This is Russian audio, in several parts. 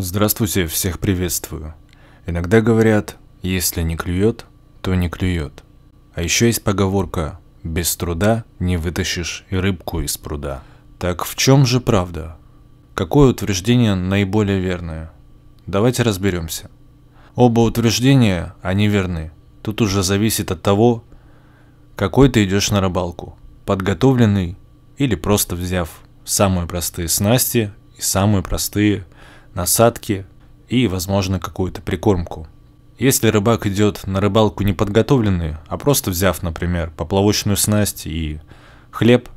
Здравствуйте, всех приветствую. Иногда говорят, если не клюет, то не клюет. А еще есть поговорка «без труда не вытащишь и рыбку из пруда». Так в чем же правда? Какое утверждение наиболее верное? Давайте разберемся. Оба утверждения, они верны. Тут уже зависит от того, какой ты идешь на рыбалку. Подготовленный или просто взяв самые простые снасти и самые простые насадки и, возможно, какую-то прикормку. Если рыбак идет на рыбалку не подготовленный, а просто взяв, например, поплавочную снасть и хлеб,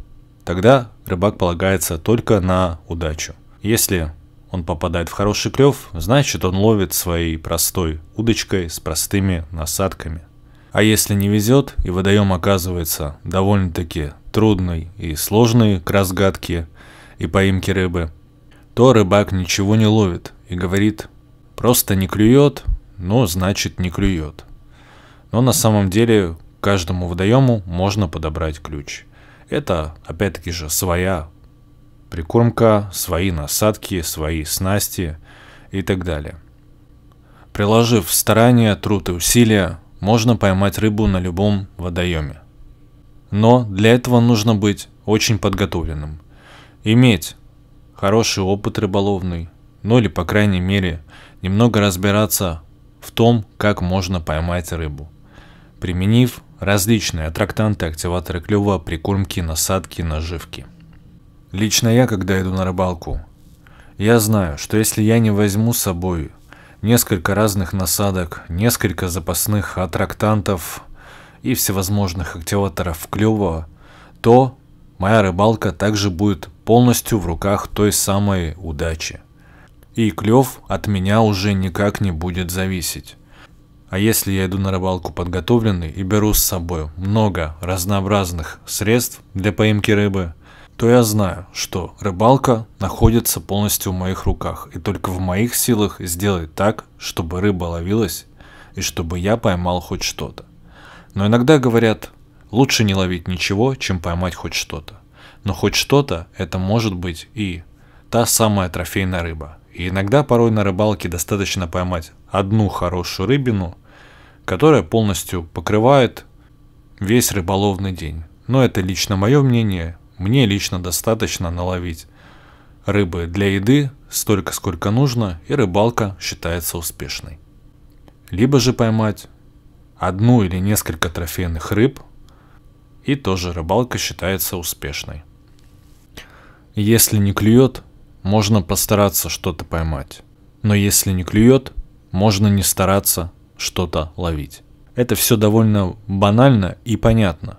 тогда рыбак полагается только на удачу. Если он попадает в хороший клев, значит он ловит своей простой удочкой с простыми насадками. А если не везет и водоем оказывается довольно-таки трудный и сложный к разгадке и поимке рыбы – то рыбак ничего не ловит и говорит, просто не клюет, но значит не клюет. Но на самом деле каждому водоему можно подобрать ключ. Это опять-таки же своя прикормка, свои насадки, свои снасти и так далее. Приложив старания, труд и усилия, можно поймать рыбу на любом водоеме. Но для этого нужно быть очень подготовленным. Иметь хороший опыт рыболовный, ну или, по крайней мере, немного разбираться в том, как можно поймать рыбу. Применив различные аттрактанты, активаторы клюва, прикормки, насадки, наживки. Лично я, когда иду на рыбалку, я знаю, что если я не возьму с собой несколько разных насадок, несколько запасных аттрактантов и всевозможных активаторов клюва, то моя рыбалка также будет полностью в руках той самой удачи. И клев от меня уже никак не будет зависеть. А если я иду на рыбалку подготовленный и беру с собой много разнообразных средств для поимки рыбы, то я знаю, что рыбалка находится полностью в моих руках, и только в моих силах сделать так, чтобы рыба ловилась и чтобы я поймал хоть что-то. Но иногда говорят, лучше не ловить ничего, чем поймать хоть что-то но хоть что-то это может быть и та самая трофейная рыба. И иногда порой на рыбалке достаточно поймать одну хорошую рыбину, которая полностью покрывает весь рыболовный день. Но это лично мое мнение. Мне лично достаточно наловить рыбы для еды столько, сколько нужно, и рыбалка считается успешной. Либо же поймать одну или несколько трофейных рыб, и тоже рыбалка считается успешной. Если не клюет, можно постараться что-то поймать. Но если не клюет, можно не стараться что-то ловить. Это все довольно банально и понятно.